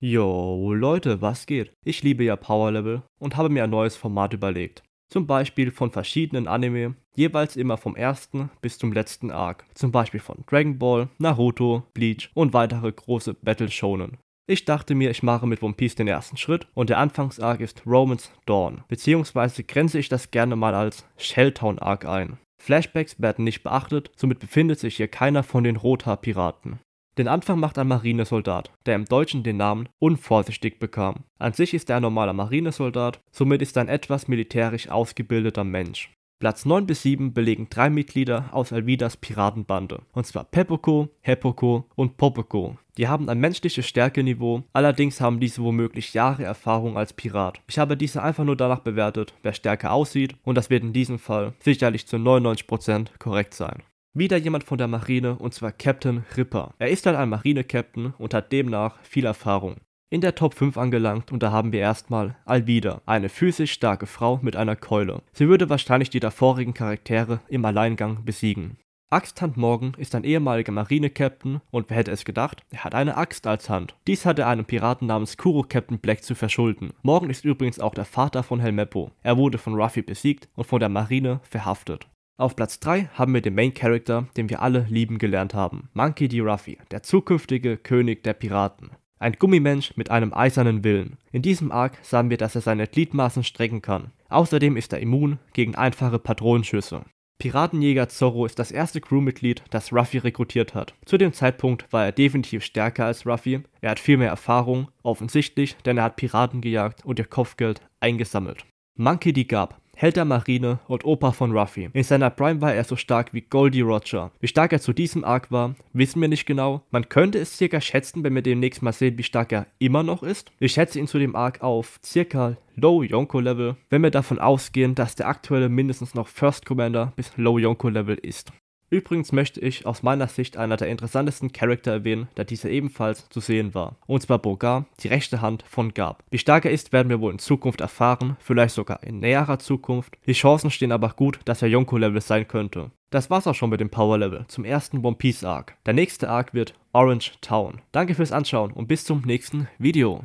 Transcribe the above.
Yo Leute, was geht? Ich liebe ja Power Level und habe mir ein neues Format überlegt. Zum Beispiel von verschiedenen Anime, jeweils immer vom ersten bis zum letzten Arc. Zum Beispiel von Dragon Ball, Naruto, Bleach und weitere große Battle Shonen. Ich dachte mir, ich mache mit One Piece den ersten Schritt und der Anfangs-Arc ist Romans Dawn, beziehungsweise grenze ich das gerne mal als Shelltown-Arc ein. Flashbacks werden nicht beachtet, somit befindet sich hier keiner von den Rota-Piraten. Den Anfang macht ein Marinesoldat, der im Deutschen den Namen unvorsichtig bekam. An sich ist er ein normaler Marinesoldat, somit ist er ein etwas militärisch ausgebildeter Mensch. Platz 9 bis 7 belegen drei Mitglieder aus Alvidas Piratenbande, und zwar Pepoko, Hepoko und Popoko. Die haben ein menschliches Stärkeniveau, allerdings haben diese womöglich Jahre Erfahrung als Pirat. Ich habe diese einfach nur danach bewertet, wer stärker aussieht, und das wird in diesem Fall sicherlich zu 99% korrekt sein. Wieder jemand von der Marine, und zwar Captain Ripper. Er ist halt ein Marine-Captain und hat demnach viel Erfahrung. In der Top 5 angelangt und da haben wir erstmal Alvida, eine physisch starke Frau mit einer Keule. Sie würde wahrscheinlich die davorigen Charaktere im Alleingang besiegen. Axthand Morgan ist ein ehemaliger Marine-Captain und wer hätte es gedacht, er hat eine Axt als Hand. Dies hat er einem Piraten namens Kuro Captain Black zu verschulden. Morgan ist übrigens auch der Vater von Helmeppo. Er wurde von Ruffy besiegt und von der Marine verhaftet. Auf Platz 3 haben wir den Main Character, den wir alle lieben gelernt haben, Monkey D. Ruffy, der zukünftige König der Piraten. Ein Gummimensch mit einem eisernen Willen. In diesem Arc sahen wir, dass er seine Gliedmaßen strecken kann. Außerdem ist er immun gegen einfache Patronenschüsse. Piratenjäger Zorro ist das erste Crewmitglied, das Ruffy rekrutiert hat. Zu dem Zeitpunkt war er definitiv stärker als Ruffy. Er hat viel mehr Erfahrung, offensichtlich, denn er hat Piraten gejagt und ihr Kopfgeld eingesammelt. Monkey D. Garb Held der Marine und Opa von Ruffy. In seiner Prime war er so stark wie Goldie Roger. Wie stark er zu diesem Arc war, wissen wir nicht genau. Man könnte es circa schätzen, wenn wir demnächst mal sehen, wie stark er immer noch ist. Ich schätze ihn zu dem Arc auf circa Low Yonko Level, wenn wir davon ausgehen, dass der aktuelle mindestens noch First Commander bis Low Yonko Level ist. Übrigens möchte ich aus meiner Sicht einer der interessantesten Charakter erwähnen, da dieser ebenfalls zu sehen war. Und zwar Bogar, die rechte Hand von Gab. Wie stark er ist, werden wir wohl in Zukunft erfahren, vielleicht sogar in näherer Zukunft. Die Chancen stehen aber gut, dass er Yonko-Level sein könnte. Das war's auch schon mit dem Power Level zum ersten One Piece Arc. Der nächste Arc wird Orange Town. Danke fürs Anschauen und bis zum nächsten Video.